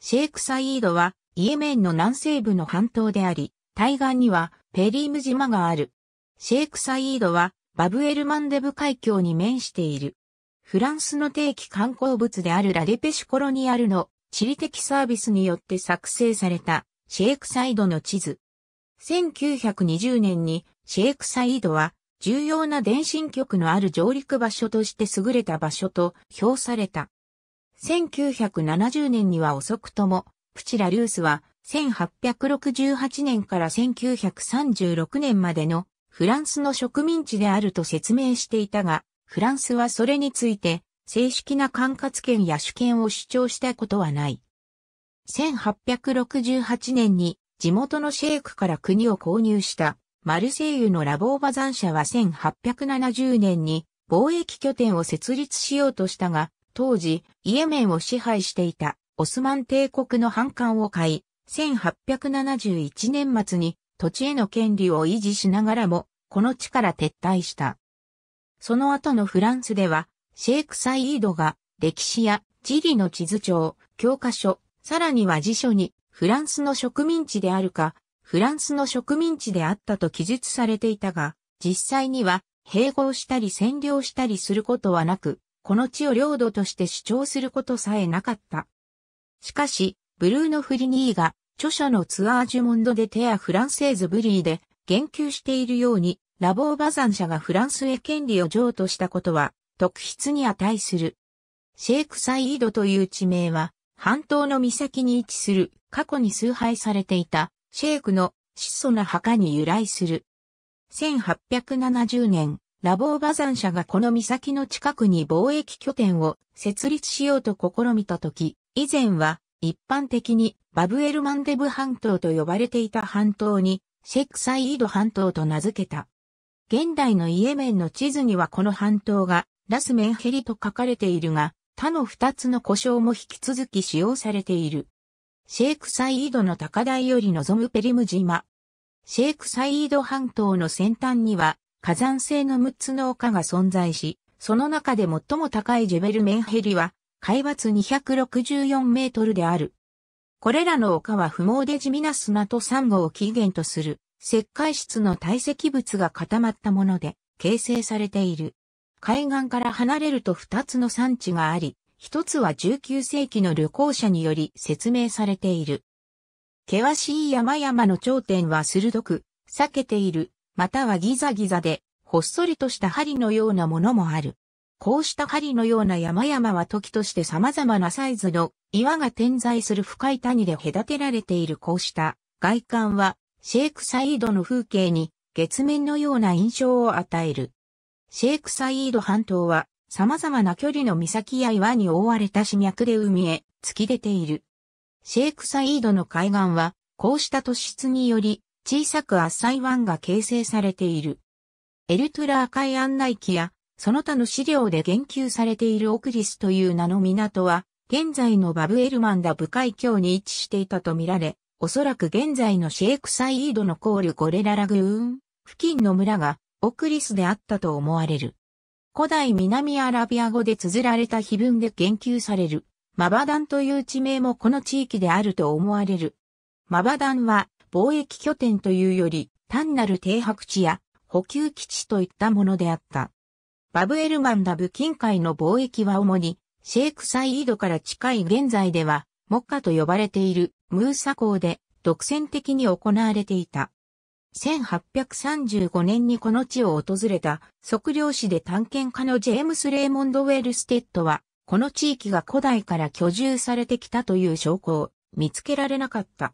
シェイクサイードは、イエメンの南西部の半島であり、対岸にはペリーム島がある。シェイクサイードは、バブエルマンデブ海峡に面している。フランスの定期観光物であるラデペシュコロニアルの地理的サービスによって作成されたシェイクサイドの地図。1920年にシェイクサイードは重要な電信局のある上陸場所として優れた場所と評された。1970年には遅くとも、プチラ・リュースは、1868年から1936年までのフランスの植民地であると説明していたが、フランスはそれについて正式な管轄権や主権を主張したことはない。1868年に地元のシェイクから国を購入したマルセイユのラボーバザン社は1870年に貿易拠点を設立しようとしたが、当時、イエメンを支配していたオスマン帝国の反感を買い、1871年末に土地への権利を維持しながらも、この地から撤退した。その後のフランスでは、シェイク・サイードが歴史や地理の地図帳、教科書、さらには辞書に、フランスの植民地であるか、フランスの植民地であったと記述されていたが、実際には併合したり占領したりすることはなく、この地を領土として主張することさえなかった。しかし、ブルーノ・フリニーが著者のツアージュモンド・デ・テア・フランセーズ・ブリーで言及しているように、ラボーバザン社がフランスへ権利を譲渡したことは、特筆に値する。シェイクサイードという地名は、半島の岬に位置する過去に崇拝されていたシェイクの質素な墓に由来する。1870年、ラボーバザン社がこの岬の近くに貿易拠点を設立しようと試みたとき、以前は一般的にバブエルマンデブ半島と呼ばれていた半島にシェクサイード半島と名付けた。現代のイエメンの地図にはこの半島がラスメンヘリと書かれているが、他の二つの故障も引き続き使用されている。シェイクサイードの高台より望むペリム島。シェイクサイード半島の先端には火山性の6つの丘が存在し、その中で最も高いジュベルメンヘリは、海抜264メートルである。これらの丘は不毛で地味な砂とサンゴを起源とする、石灰質の堆積物が固まったもので、形成されている。海岸から離れると2つの産地があり、1つは19世紀の旅行者により説明されている。険しい山々の頂点は鋭く、避けているまたはギザギザで、ほっそりとした針のようなものもある。こうした針のような山々は時として様々なサイズの岩が点在する深い谷で隔てられているこうした外観はシェイクサイードの風景に月面のような印象を与える。シェイクサイード半島は様々な距離の岬や岩に覆われた死脈で海へ突き出ている。シェイクサイードの海岸はこうした突出により小さくサイ湾が形成されている。エルトゥラー海案内記や、その他の資料で言及されているオクリスという名の港は、現在のバブエルマンダ部海峡に位置していたとみられ、おそらく現在のシェイクサイードのコールゴレララグーン付近の村がオクリスであったと思われる。古代南アラビア語で綴られた碑文で言及される、マバダンという地名もこの地域であると思われる。マバダンは貿易拠点というより、単なる停泊地や補給基地といったものであった。バブエルマンダブ近海の貿易は主に、シェイクサイードから近い現在では、モッカと呼ばれているムーサ港で独占的に行われていた。1835年にこの地を訪れた測量士で探検家のジェームス・レーモンド・ウェルステッドは、この地域が古代から居住されてきたという証拠を見つけられなかった。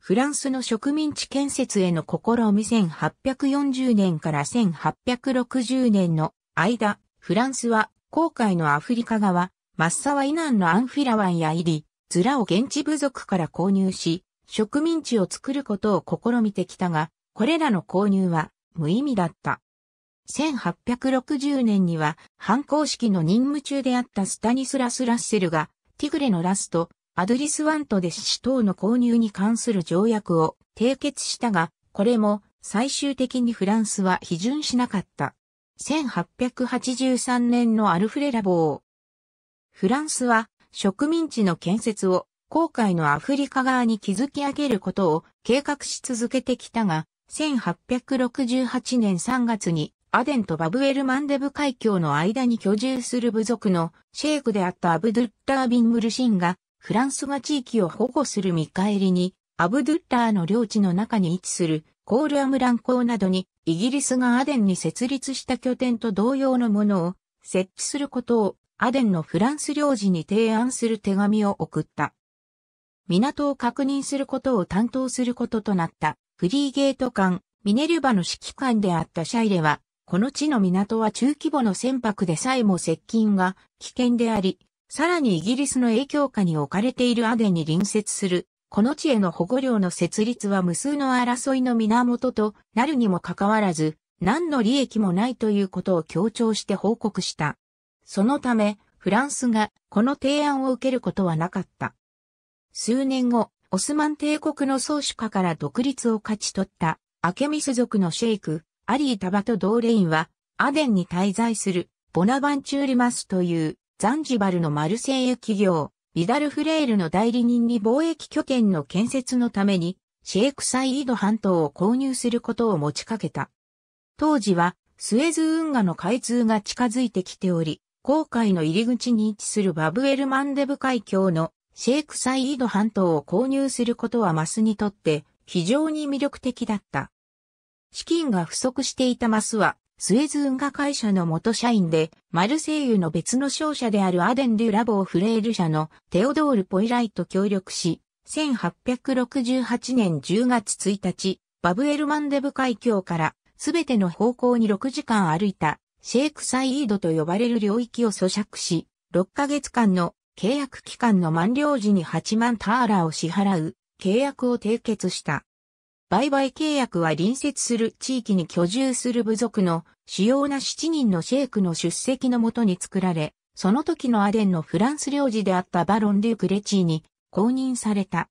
フランスの植民地建設への試み1840年から1860年の間、フランスは、航海のアフリカ側、マッサワナ南のアンフィラワンやイリ、ズラを現地部族から購入し、植民地を作ることを試みてきたが、これらの購入は無意味だった。1860年には、反抗式の任務中であったスタニスラス・ラッセルが、ティグレのラスト、アドリスワントデ死シ等の購入に関する条約を締結したが、これも最終的にフランスは批准しなかった。1883年のアルフレラボー。フランスは植民地の建設を航海のアフリカ側に築き上げることを計画し続けてきたが、1868年3月にアデンとバブエルマンデブ海峡の間に居住する部族のシェイクであったアブドゥッダ・ービン・ムルシンがフランスが地域を保護する見返りに、アブドゥッラーの領地の中に位置するコールアムラン港などにイギリスがアデンに設立した拠点と同様のものを設置することをアデンのフランス領事に提案する手紙を送った。港を確認することを担当することとなったフリーゲート艦ミネルバの指揮官であったシャイレは、この地の港は中規模の船舶でさえも接近が危険であり、さらにイギリスの影響下に置かれているアデンに隣接する、この地への保護領の設立は無数の争いの源となるにもかかわらず、何の利益もないということを強調して報告した。そのため、フランスがこの提案を受けることはなかった。数年後、オスマン帝国の宗主下から独立を勝ち取った、アケミス族のシェイク、アリー・タバとーレインは、アデンに滞在する、ボナバンチューリマスというザンジバルのマルセイユ企業、ビダルフレールの代理人に貿易拠点の建設のために、シェークサイード半島を購入することを持ちかけた。当時は、スエズ運河の開通が近づいてきており、航海の入り口に位置するバブエルマンデブ海峡のシェークサイード半島を購入することはマスにとって非常に魅力的だった。資金が不足していたマスはスエズ運河会社の元社員で、マルセイユの別の商社であるアデン・デュ・ラボー・フレール社のテオドール・ポイライと協力し、1868年10月1日、バブエルマンデブ海峡からすべての方向に6時間歩いたシェイクサイードと呼ばれる領域を咀嚼し、6ヶ月間の契約期間の満了時に8万ターラを支払う契約を締結した。売買契約は隣接する地域に居住する部族の主要な7人のシェイクの出席のもとに作られ、その時のアデンのフランス領事であったバロン・デューク・レチーに公認された。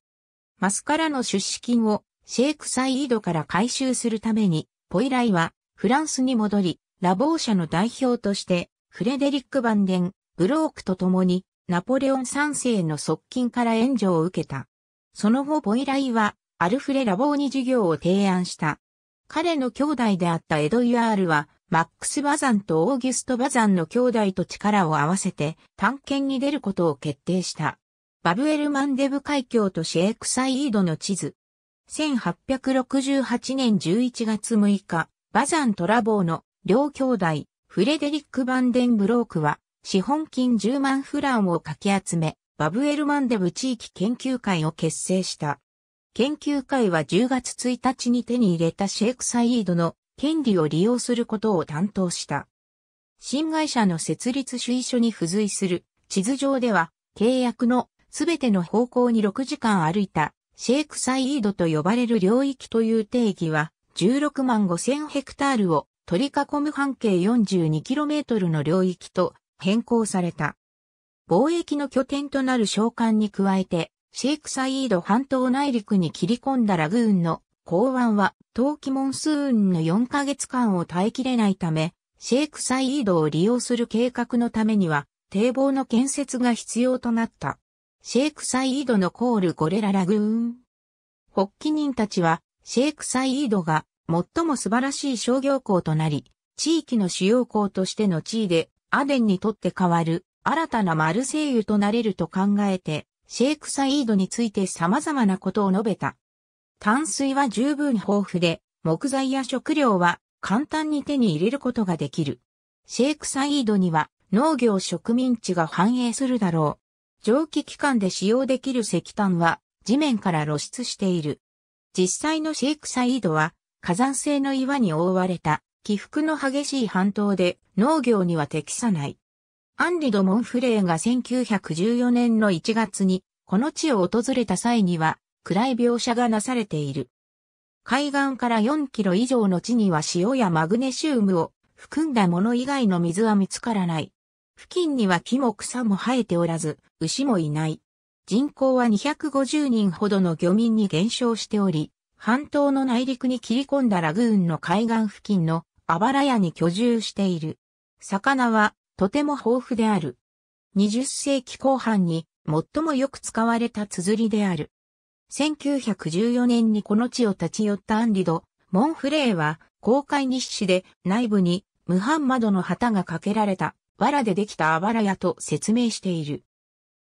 マスからの出資金をシェイク・サイードから回収するために、ポイライはフランスに戻り、ラボー社の代表としてフレデリック・バンデン、ブロークと共にナポレオン3世の側近から援助を受けた。その後ポイライはアルフレ・ラボーに事業を提案した。彼の兄弟であったエド・ユアールは、マックス・バザンとオーギュスト・バザンの兄弟と力を合わせて探検に出ることを決定した。バブエル・マンデブ海峡とシェークサイードの地図。1868年11月6日、バザンとラボーの両兄弟、フレデリック・バンデンブロークは、資本金10万フランをかき集め、バブエル・マンデブ地域研究会を結成した。研究会は10月1日に手に入れたシェイクサイードの権利を利用することを担当した。新会社の設立主意書に付随する地図上では契約のすべての方向に6時間歩いたシェイクサイードと呼ばれる領域という定義は16万5千ヘクタールを取り囲む半径 42km の領域と変更された。貿易の拠点となる召喚に加えてシェイクサイード半島内陸に切り込んだラグーンの港湾は冬季モンスーンの4ヶ月間を耐えきれないため、シェイクサイードを利用する計画のためには堤防の建設が必要となった。シェイクサイードのコールゴレララグーン。発起人たちはシェイクサイードが最も素晴らしい商業港となり、地域の主要港としての地位でアデンにとって変わる新たなマルセイユとなれると考えて、シェイクサイードについて様々なことを述べた。淡水は十分豊富で、木材や食料は簡単に手に入れることができる。シェイクサイードには農業植民地が繁栄するだろう。蒸気機関で使用できる石炭は地面から露出している。実際のシェイクサイードは火山性の岩に覆われた起伏の激しい半島で農業には適さない。アンリ・ド・モンフレーが1914年の1月に、この地を訪れた際には、暗い描写がなされている。海岸から4キロ以上の地には塩やマグネシウムを含んだもの以外の水は見つからない。付近には木も草も生えておらず、牛もいない。人口は250人ほどの漁民に減少しており、半島の内陸に切り込んだラグーンの海岸付近のあばら屋に居住している。魚はとても豊富である。20世紀後半に最もよく使われた綴りである。1914年にこの地を立ち寄ったアンリド、モンフレーは公開日誌で内部にムハンマドの旗がかけられた藁でできたあばら屋と説明している。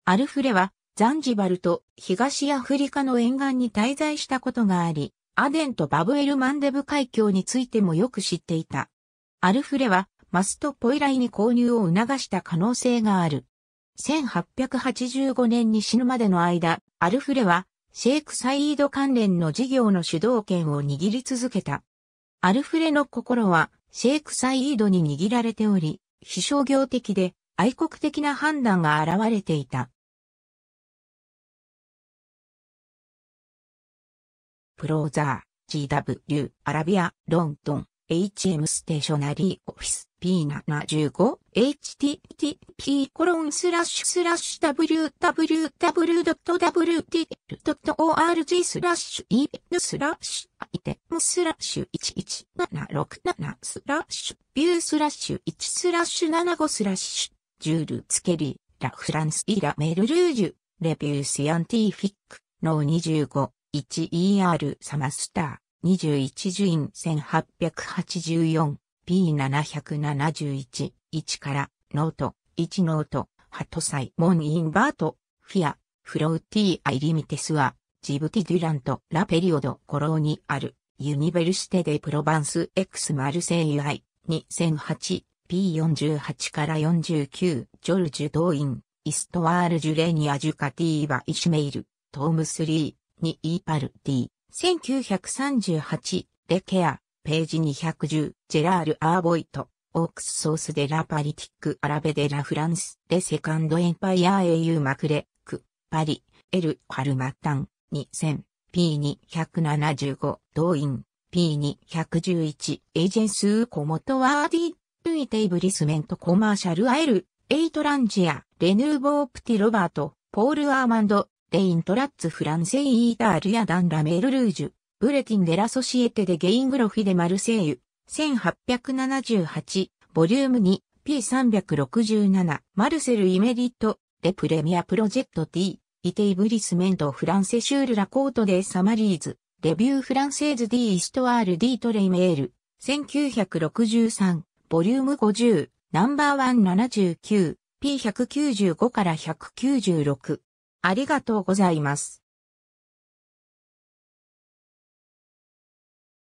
アルフレはザンジバルと東アフリカの沿岸に滞在したことがあり、アデンとバブエルマンデブ海峡についてもよく知っていた。アルフレはマストポイライに購入を促した可能性がある。1885年に死ぬまでの間、アルフレはシェイクサイード関連の事業の主導権を握り続けた。アルフレの心はシェイクサイードに握られており、非商業的で愛国的な判断が現れていた。プローザー、GW、アラビア、ロンドン。HM ステーショナリーオフィス P75 http コロンスラッシュスラッシュ www.wtl.org スラッシュ e スラッシュアイテムスラッシュ11767スラッシュビュースラッシュ1スラッシュ75スラッシュジュールツケリーラフランスイラメルルージュレビューシアンティフィックノー25 1ER サマスター21受印 1884P771 1からノート1ノートハトサイモンインバートフィアフローティーアイリミテスはジブティ・デュラント・ラ・ペリオド・コローにあるユニベルシテでプロバンス X マルセイユイ 2008P48 から49ジョルジュ動員イストワール・ジュレニア・ジュカティーバ・イシメイルトーム3にイーパルティ1938、レケア、ページ210、ジェラール・アーボイト、オークス・ソース・デ・ラ・パリティック・アラベ・デ・ラ・フランス・デ・セカンド・エンパイア・英雄・マクレ、ック、パリ、エル・ハルマタン、2000、P275、動員、P211、エージェンス・コモト・ワーディ、ルイ・テイブリスメント・コマーシャル・アエル、エイト・ランジア、レヌーボー・プティ・ロバート、ポール・アーマンド、デイントラッツフランセイイータールヤダンラメールルージュ、ブレティンデラソシエテでゲイングロフィでマルセイユ、1878、ボリューム2、P367、マルセル・イメリット、レプレミアプロジェクト T、イテイブリスメント・フランセシュール・ラコート・デ・サマリーズ、レビュー・フランセーズ・ディ・イストアール・ディ・トレイメール、1963、ボリューム50、ナンバーワン7 9 P195 から196。ありがとうございます。